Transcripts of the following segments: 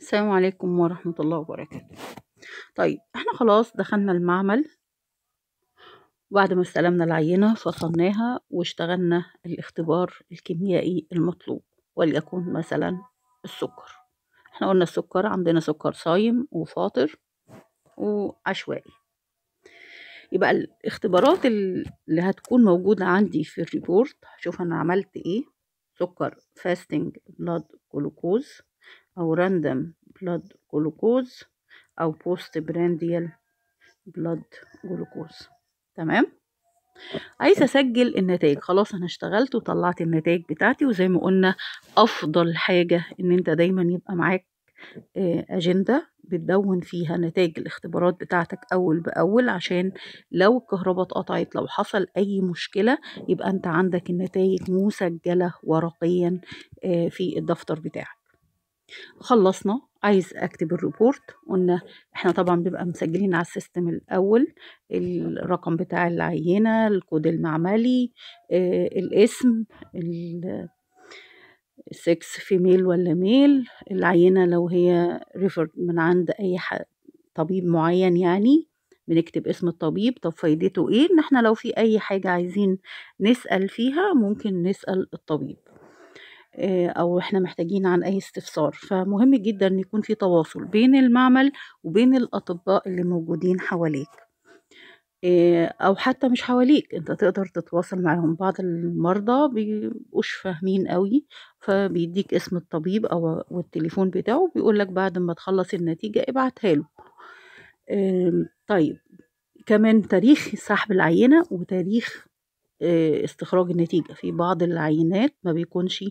السلام عليكم ورحمة الله وبركاته طيب احنا خلاص دخلنا المعمل وبعد ما استلمنا العينة فصلناها واشتغلنا الاختبار الكيميائي المطلوب وليكن مثلا السكر احنا قلنا السكر عندنا سكر صايم وفاطر وعشوائي يبقى الاختبارات اللي هتكون موجودة عندي في الريبورت هشوف انا عملت ايه سكر فاستنج بلاد جلوكوز أو راندم بلاد جلوكوز أو بوست برانديال بلاد جلوكوز تمام عايزه اسجل النتائج خلاص انا اشتغلت وطلعت النتائج بتاعتي وزي ما قلنا افضل حاجه ان انت دايما يبقى معاك اجنده بتدون فيها نتائج الاختبارات بتاعتك اول باول عشان لو الكهرباء اتقطعت لو حصل اي مشكله يبقى انت عندك النتائج مسجله ورقيا آه، في الدفتر بتاعك خلصنا عايز اكتب الريبورت قلنا احنا طبعا بيبقى مسجلين على السيستم الاول الرقم بتاع العينه الكود المعملي آه الاسم السكس فيميل ولا ميل العينه لو هي ريفرد من عند اي طبيب معين يعني بنكتب اسم الطبيب طب فايدته ايه ان احنا لو في اي حاجه عايزين نسال فيها ممكن نسال الطبيب آه، او احنا محتاجين عن اي استفسار فمهم جدا ان يكون في تواصل بين المعمل وبين الاطباء اللي موجودين حواليك آه، او حتى مش حواليك انت تقدر تتواصل معاهم بعض المرضى بيبقوش فاهمين قوي فبيديك اسم الطبيب او والتليفون بتاعه لك بعد ما تخلص النتيجه ابعتها له طيب كمان تاريخ سحب العينه وتاريخ استخراج النتيجة في بعض العينات ما بيكونش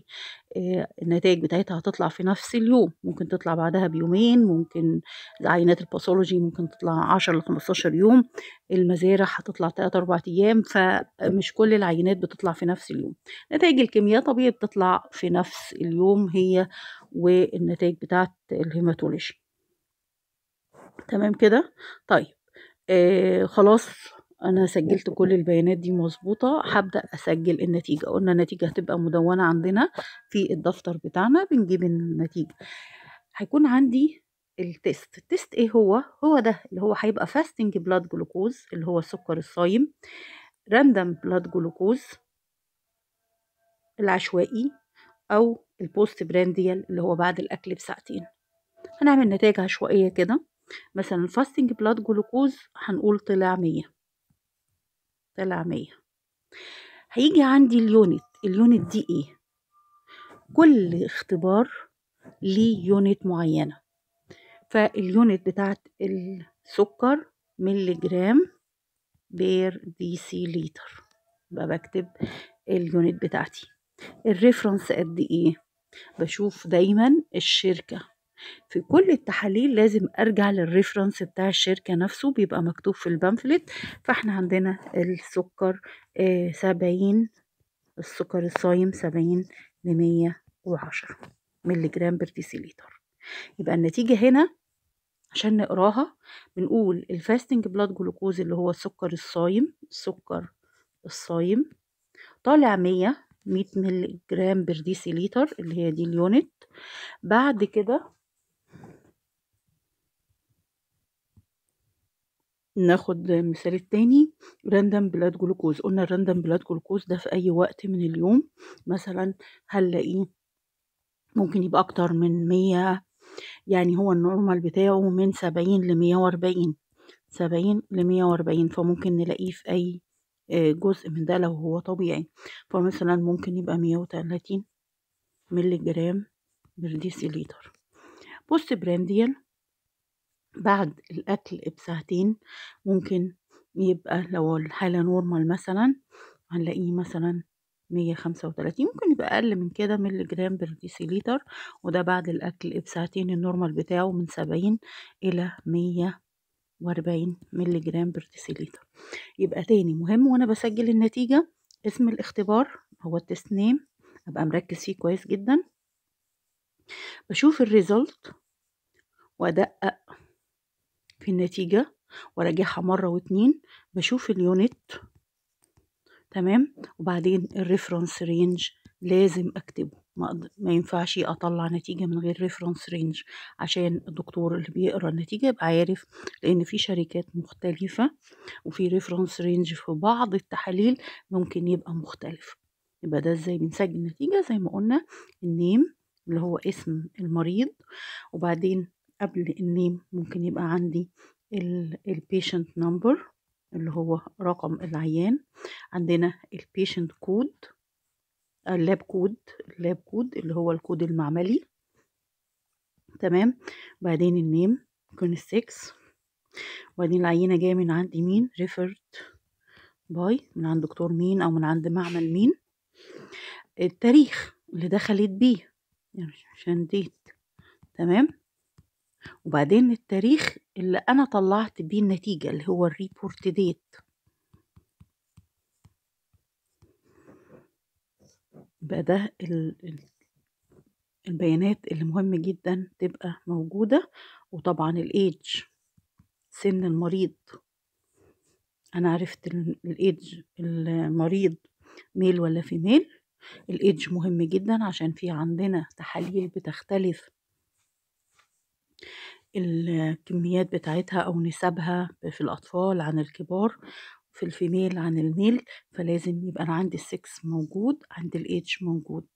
النتائج بتاعتها هتطلع في نفس اليوم ممكن تطلع بعدها بيومين ممكن عينات الباثولوجي ممكن تطلع 10 ل 15 يوم المزارع هتطلع 3 4 ايام فمش كل العينات بتطلع في نفس اليوم نتائج الكيمياء طبيعي بتطلع في نفس اليوم هي والنتائج بتاعت الهيماتولوجي تمام كده طيب آه خلاص انا سجلت كل البيانات دي مظبوطه هبدا اسجل النتيجه قلنا النتيجه هتبقى مدونه عندنا في الدفتر بتاعنا بنجيب النتيجه هيكون عندي التيست التيست ايه هو هو ده اللي هو هيبقى فاستنج بلاد جلوكوز اللي هو السكر الصايم راندم بلاد جلوكوز العشوائي او البوست برانديال اللي هو بعد الاكل بساعتين هنعمل نتائج عشوائيه كده مثلا فاستنج بلاد جلوكوز هنقول طلع 100 طلع 100 هيجي عندي اليونت اليونت دي ايه كل اختبار ليه يونت معينه فاليونت بتاعت السكر ملي جرام بير دي سي لتر بقى بكتب اليونت بتاعتي الريفرنس قد ايه بشوف دايما الشركه في كل التحاليل لازم ارجع للريفرنس بتاع الشركة نفسه بيبقى مكتوب في البامفلت فاحنا عندنا السكر آه، سبعين السكر الصايم سبعين لمية وعشرة ملي جرام برديسيليتر يبقى النتيجة هنا عشان نقراها بنقول الفاستنج بلاد جلوكوز اللي هو السكر الصايم السكر الصايم طالع مية مية ملي جرام برديسيليتر اللي هي دي اليونت بعد كده ناخد مثال التاني راندم بلاد جلوكوز قلنا الراندم بلاد جلوكوز ده في اي وقت من اليوم مثلا هنلاقيه ممكن يبقى اكتر من مية يعني هو النورمال بتاعه من سبعين لمية واربعين سبعين لمية واربعين فممكن نلاقيه في اي آه، جزء من ده لو هو طبيعي فمثلا ممكن يبقى مية وتلاتين ملي جرام برديسي بوست برانديال بعد الأكل بساعتين ممكن يبقى لو الحالة نورمال مثلا هنلاقيه مثلا 135 ممكن يبقى أقل من كده ملي جرام ديسيليتر وده بعد الأكل بساعتين النورمال بتاعه من 70 إلى 140 ملي جرام ديسيليتر يبقى تاني مهم وأنا بسجل النتيجة اسم الاختبار هو التست نيم أبقى مركز فيه كويس جدا بشوف الريزولت وأدقق في النتيجة وراجعها مرة واتنين بشوف اليونت تمام وبعدين الريفرنس رينج لازم اكتبه ما, ما ينفعش اطلع نتيجة من غير ريفرنس رينج عشان الدكتور اللي بيقرا النتيجة يبقى عارف لان في شركات مختلفة وفي ريفرنس رينج في بعض التحاليل ممكن يبقى مختلف يبقى ده ازاي بنسجل النتيجة زي ما قلنا النيم اللي هو اسم المريض وبعدين قبل النيم ممكن يبقى عندي البيشنت نمبر اللي هو رقم العيان عندنا البيشنت كود اللاب كود اللاب كود اللي هو الكود المعملي تمام بعدين النيم ممكن السكس وبعدين العينة جاية من عند مين ريفرد باي من عند دكتور مين أو من عند معمل مين التاريخ اللي دخلت بيه يعني عشان ديت تمام وبعدين التاريخ اللي أنا طلعت بيه النتيجة اللي هو الريبورت ديت يبقى ده البيانات اللي مهم جدا تبقى موجودة وطبعا الإيدج سن المريض أنا عرفت الإيدج المريض ميل ولا فيميل الإيدج مهم جدا عشان في عندنا تحاليل بتختلف الكميات بتاعتها أو نسبها في الأطفال عن الكبار في الفيميل عن الميل فلازم يبقى أنا عندي السكس موجود عند الايتش موجود